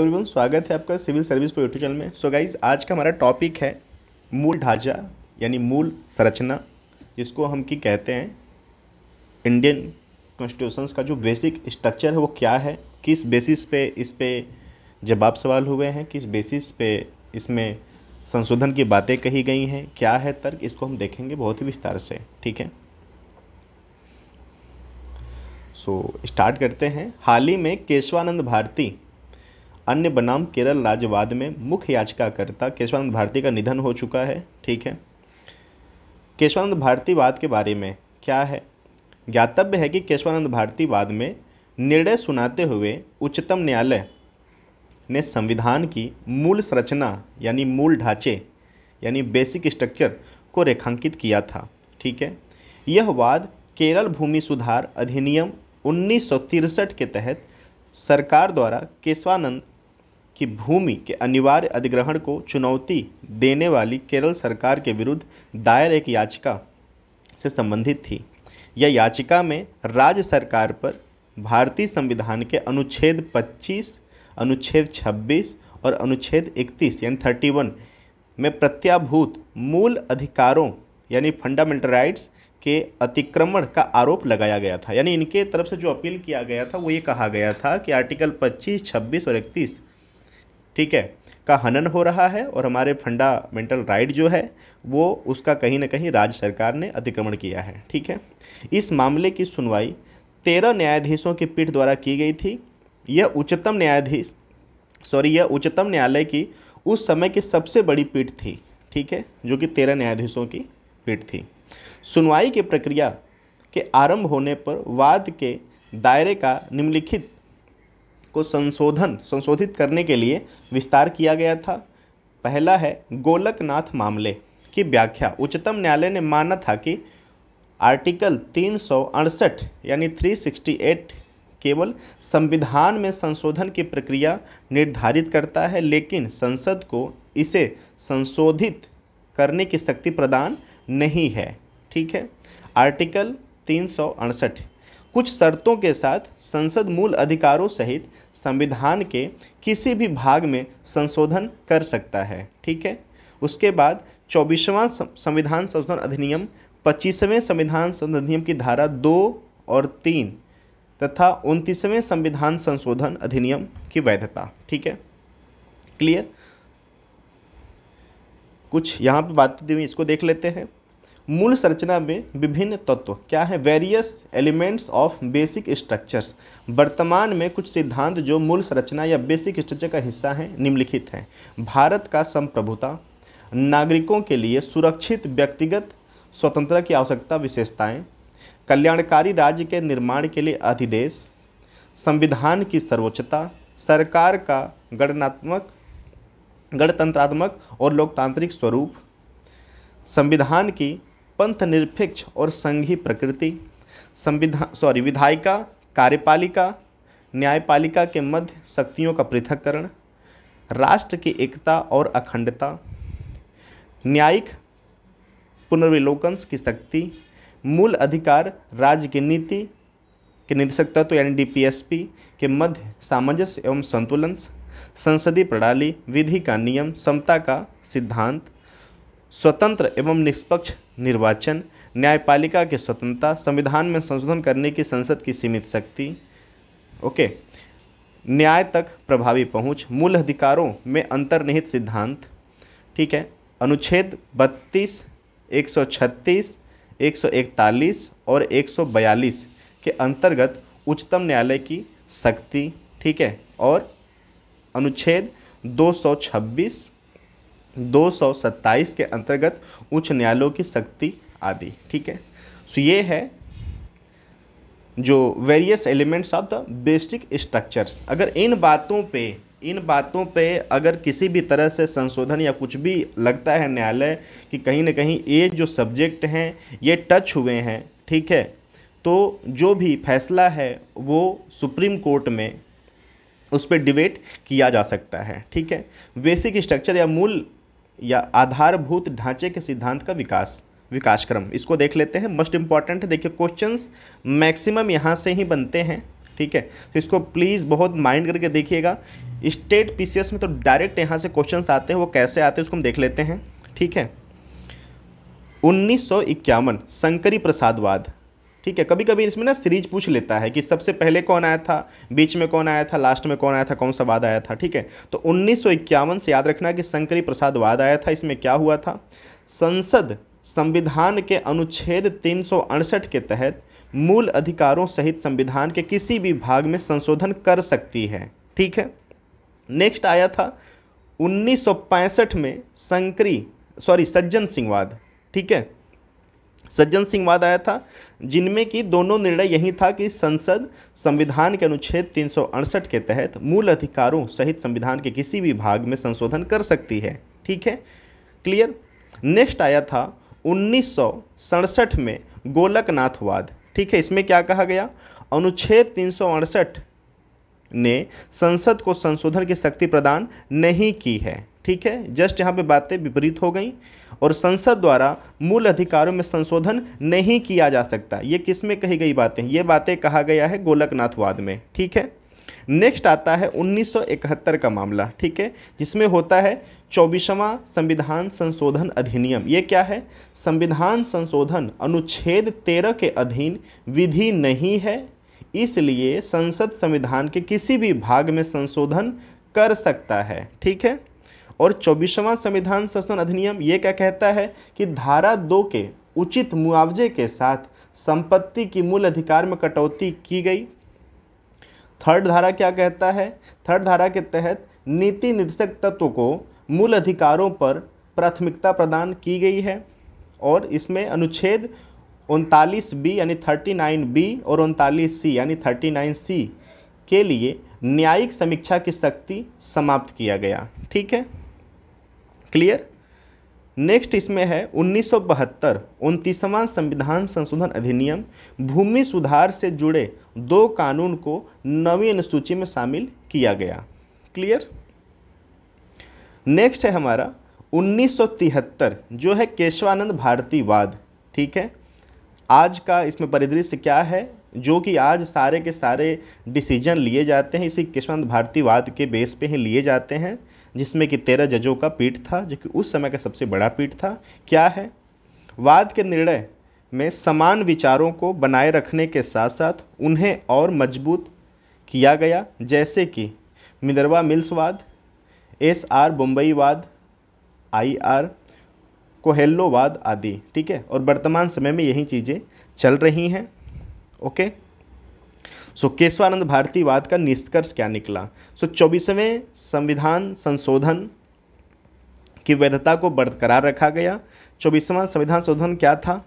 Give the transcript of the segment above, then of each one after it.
everyone स्वागत है आपका सिविल सर्विस पर यूट्यूब चैनल में सो so गाइज आज का हमारा टॉपिक है मूल ढांचा यानी मूल संरचना जिसको हम की कहते हैं इंडियन कॉन्स्टिट्यूशंस का जो बेसिक स्ट्रक्चर है वो क्या है किस बेसिस पे इस पे जवाब सवाल हुए हैं किस बेसिस पे इसमें संशोधन की बातें कही गई हैं क्या है तर्क इसको हम देखेंगे बहुत ही विस्तार से ठीक है सो so, स्टार्ट करते हैं हाल ही में केशवानंद भारती अन्य बनाम केरल राज्यवाद में मुख्य याचिकाकर्ता केशवानंद भारती का निधन हो चुका है ठीक है केशवानंद भारती वाद के बारे में क्या है ज्ञातव्य है कि केशवानंद भारती वाद में निर्णय सुनाते हुए उच्चतम न्यायालय ने संविधान की मूल संरचना यानी मूल ढांचे यानी बेसिक स्ट्रक्चर को रेखांकित किया था ठीक है यह वाद केरल भूमि सुधार अधिनियम उन्नीस के तहत सरकार द्वारा केशवानंद कि भूमि के अनिवार्य अधिग्रहण को चुनौती देने वाली केरल सरकार के विरुद्ध दायर एक याचिका से संबंधित थी यह याचिका में राज्य सरकार पर भारतीय संविधान के अनुच्छेद 25, अनुच्छेद 26 और अनुच्छेद 31 यानी 31 में प्रत्याभूत मूल अधिकारों यानी फंडामेंटल राइट्स के अतिक्रमण का आरोप लगाया गया था यानी इनके तरफ से जो अपील किया गया था वो ये कहा गया था कि आर्टिकल 25, 26 और ठीक है का हनन हो रहा है और हमारे फंडामेंटल राइट जो है वो उसका कहीं ना कहीं राज्य सरकार ने अतिक्रमण किया है ठीक है इस मामले की सुनवाई तेरह न्यायाधीशों की पीठ द्वारा की गई थी यह उच्चतम न्यायाधीश सॉरी यह उच्चतम न्यायालय की उस समय की सबसे बड़ी पीठ थी ठीक है जो कि तेरह न्यायाधीशों की पीठ थी सुनवाई की प्रक्रिया के आरंभ होने पर वाद के दायरे का निम्नलिखित को संशोधन संशोधित करने के लिए विस्तार किया गया था पहला है गोलकनाथ मामले की व्याख्या उच्चतम न्यायालय ने माना था कि आर्टिकल तीन यानी 368 केवल संविधान में संशोधन की प्रक्रिया निर्धारित करता है लेकिन संसद को इसे संशोधित करने की शक्ति प्रदान नहीं है ठीक है आर्टिकल तीन कुछ शर्तों के साथ संसद मूल अधिकारों सहित संविधान के किसी भी भाग में संशोधन कर सकता है ठीक है उसके बाद चौबीसवां संविधान संशोधन अधिनियम पच्चीसवें संविधान संशोधन अधिनियम की धारा दो और तीन तथा उनतीसवें संविधान संशोधन अधिनियम की वैधता ठीक है क्लियर कुछ यहाँ पर बातें दी हुई इसको देख लेते हैं मूल संरचना में विभिन्न तत्व क्या है various elements of basic structures वर्तमान में कुछ सिद्धांत जो मूल संरचना या बेसिक स्ट्रक्चर का हिस्सा हैं निम्नलिखित हैं भारत का संप्रभुता नागरिकों के लिए सुरक्षित व्यक्तिगत स्वतंत्रता की आवश्यकता विशेषताएँ कल्याणकारी राज्य के निर्माण के लिए अधिदेश संविधान की सर्वोच्चता सरकार का गणनात्मक गणतंत्रात्मक और लोकतांत्रिक स्वरूप संविधान की पंथ निरपेक्ष और संघी प्रकृति संविधान सॉरी विधायिका कार्यपालिका न्यायपालिका के मध्य शक्तियों का पृथककरण राष्ट्र की एकता और अखंडता न्यायिक पुनर्विलोकन की शक्ति मूल अधिकार राज्य की नीति के निदेशक तत्व तो यानी डीपीएसपी के मध्य सामंजस्य एवं संतुलन संसदीय प्रणाली विधि का नियम समता का सिद्धांत स्वतंत्र एवं निष्पक्ष निर्वाचन न्यायपालिका की स्वतंत्रता संविधान में संशोधन करने की संसद की सीमित शक्ति ओके न्याय तक प्रभावी पहुंच मूल अधिकारों में अंतर्निहित सिद्धांत ठीक है अनुच्छेद 32, 136, 141 और 142 के अंतर्गत उच्चतम न्यायालय की शक्ति ठीक है और अनुच्छेद 226 227 के अंतर्गत उच्च न्यायालयों की शक्ति आदि ठीक है सो ये है जो various elements of the basic structures अगर इन बातों पे इन बातों पे अगर किसी भी तरह से संशोधन या कुछ भी लगता है न्यायालय कि कहीं ना कहीं ये जो सब्जेक्ट हैं ये टच हुए हैं ठीक है तो जो भी फैसला है वो सुप्रीम कोर्ट में उस पर डिबेट किया जा सकता है ठीक है बेसिक स्ट्रक्चर या मूल या आधारभूत ढांचे के सिद्धांत का विकास विकास क्रम इसको देख लेते हैं मोस्ट इंपॉर्टेंट है देखिए क्वेश्चंस मैक्सिमम यहाँ से ही बनते हैं ठीक है तो इसको प्लीज़ बहुत माइंड करके देखिएगा स्टेट पीसीएस में तो डायरेक्ट यहाँ से क्वेश्चंस आते हैं वो कैसे आते हैं उसको हम देख लेते हैं ठीक है उन्नीस संकरी प्रसादवाद ठीक है कभी कभी इसमें ना सीरीज पूछ लेता है कि सबसे पहले कौन आया था बीच में कौन आया था लास्ट में कौन आया था कौन सा वाद आया था ठीक है तो उन्नीस से याद रखना कि शंकरी प्रसाद वाद आया था इसमें क्या हुआ था संसद संविधान के अनुच्छेद तीन के तहत मूल अधिकारों सहित संविधान के किसी भी भाग में संशोधन कर सकती है ठीक है नेक्स्ट आया था 1965 में संकरी सॉरी सज्जन सिंह वाद ठीक है सज्जन सिंह वाद आया था जिनमें कि दोनों निर्णय यही था कि संसद संविधान के अनुच्छेद तीन के तहत मूल अधिकारों सहित संविधान के किसी भी भाग में संशोधन कर सकती है ठीक है क्लियर नेक्स्ट आया था उन्नीस में गोलकनाथवाद ठीक है इसमें क्या कहा गया अनुच्छेद तीन ने संसद को संशोधन की शक्ति प्रदान नहीं की है ठीक है जस्ट यहाँ पे बातें विपरीत हो गई और संसद द्वारा मूल अधिकारों में संशोधन नहीं किया जा सकता ये किस में कही गई बातें ये बातें कहा गया है गोलकनाथवाद में ठीक है नेक्स्ट आता है 1971 का मामला ठीक है जिसमें होता है चौबीसवां संविधान संशोधन अधिनियम ये क्या है संविधान संशोधन अनुच्छेद तेरह के अधीन विधि नहीं है इसलिए संसद संविधान के किसी भी भाग में संशोधन कर सकता है ठीक है और चौबीसवां संविधान संशोधन अधिनियम ये क्या कहता है कि धारा दो के उचित मुआवजे के साथ संपत्ति की मूल अधिकार में कटौती की गई थर्ड धारा क्या कहता है थर्ड धारा के तहत नीति निर्देशक तत्व को मूल अधिकारों पर प्राथमिकता प्रदान की गई है और इसमें अनुच्छेद उनतालीस बी यानी थर्टी नाइन बी और उनतालीस सी यानी थर्टी नाइन सी के लिए न्यायिक समीक्षा की शक्ति समाप्त किया गया ठीक है क्लियर नेक्स्ट इसमें है उन्नीस सौ बहत्तर संविधान संशोधन अधिनियम भूमि सुधार से जुड़े दो कानून को नवी अनुसूची में शामिल किया गया क्लियर नेक्स्ट है हमारा 1973 जो है केशवानंद भारती वाद ठीक है आज का इसमें परिदृश्य क्या है जो कि आज सारे के सारे डिसीजन लिए जाते हैं इसी केशवानंद भारती वाद के बेस पे ही लिए जाते हैं जिसमें कि तेरह जजों का पीठ था जो कि उस समय का सबसे बड़ा पीठ था क्या है वाद के निर्णय में समान विचारों को बनाए रखने के साथ साथ उन्हें और मजबूत किया गया जैसे कि मिदरवा मिल्स वाद एस आर बम्बई वाद आई आर कोहेल्लो वाद आदि ठीक है और वर्तमान समय में यही चीज़ें चल रही हैं ओके सो केशवानंद भारतीवाद का निष्कर्ष क्या निकला सो चौबीसवें संविधान संशोधन की वैधता को बरकरार रखा गया चौबीसवां संविधान संशोधन क्या था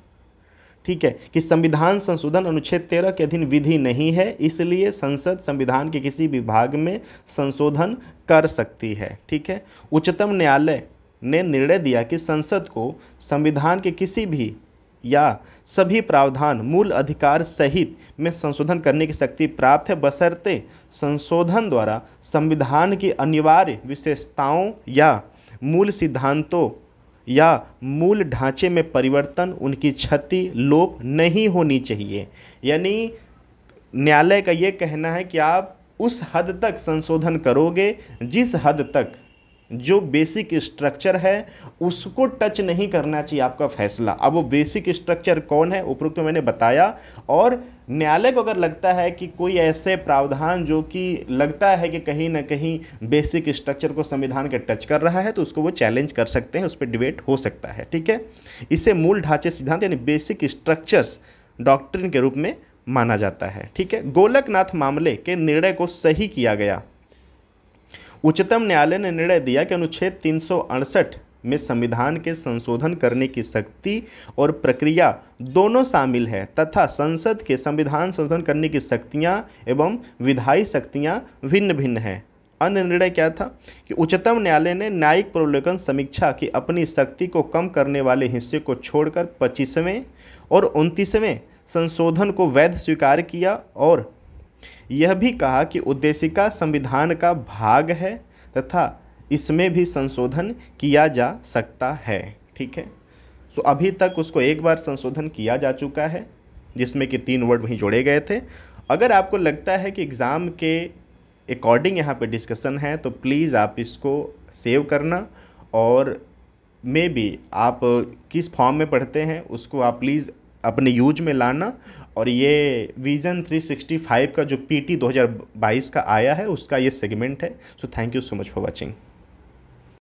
ठीक है कि संविधान संशोधन अनुच्छेद तेरह के अधीन विधि नहीं है इसलिए संसद संविधान के किसी विभाग में संशोधन कर सकती है ठीक है उच्चतम न्यायालय ने निर्णय दिया कि संसद को संविधान के किसी भी या सभी प्रावधान मूल अधिकार सहित में संशोधन करने की शक्ति प्राप्त है बशर्ते संशोधन द्वारा संविधान की अनिवार्य विशेषताओं या मूल सिद्धांतों या मूल ढांचे में परिवर्तन उनकी क्षति लोप नहीं होनी चाहिए यानी न्यायालय का ये कहना है कि आप उस हद तक संशोधन करोगे जिस हद तक जो बेसिक स्ट्रक्चर है उसको टच नहीं करना चाहिए आपका फैसला अब वो बेसिक स्ट्रक्चर कौन है उपरोक्त मैंने बताया और न्यायालय को अगर लगता है कि कोई ऐसे प्रावधान जो कि लगता है कि कहीं ना कहीं बेसिक स्ट्रक्चर को संविधान के टच कर रहा है तो उसको वो चैलेंज कर सकते हैं उस पर डिबेट हो सकता है ठीक है इसे मूल ढांचे सिद्धांत यानी बेसिक स्ट्रक्चर्स डॉक्ट्रिन के रूप में माना जाता है ठीक है गोलकनाथ मामले के निर्णय को सही किया गया उच्चतम न्यायालय ने निर्णय दिया कि अनुच्छेद तीन में संविधान के संशोधन करने की शक्ति और प्रक्रिया दोनों शामिल है तथा संसद के संविधान संशोधन करने की शक्तियां एवं विधायी शक्तियां भिन्न भिन्न हैं अन्य निर्णय क्या था कि उच्चतम न्यायालय ने न्यायिक प्रवलोकन समीक्षा की अपनी शक्ति को कम करने वाले हिस्से को छोड़कर पच्चीसवें और उनतीसवें संशोधन को वैध स्वीकार किया और यह भी कहा कि उद्देशिका संविधान का भाग है तथा इसमें भी संशोधन किया जा सकता है ठीक है सो अभी तक उसको एक बार संशोधन किया जा चुका है जिसमें कि तीन वर्ड वहीं जोड़े गए थे अगर आपको लगता है कि एग्ज़ाम के अकॉर्डिंग यहाँ पे डिस्कशन है तो प्लीज़ आप इसको सेव करना और मे बी आप किस फॉर्म में पढ़ते हैं उसको आप प्लीज़ अपने यूज में लाना और ये विज़न 365 का जो पीटी 2022 का आया है उसका ये सेगमेंट है so thank you so much for watching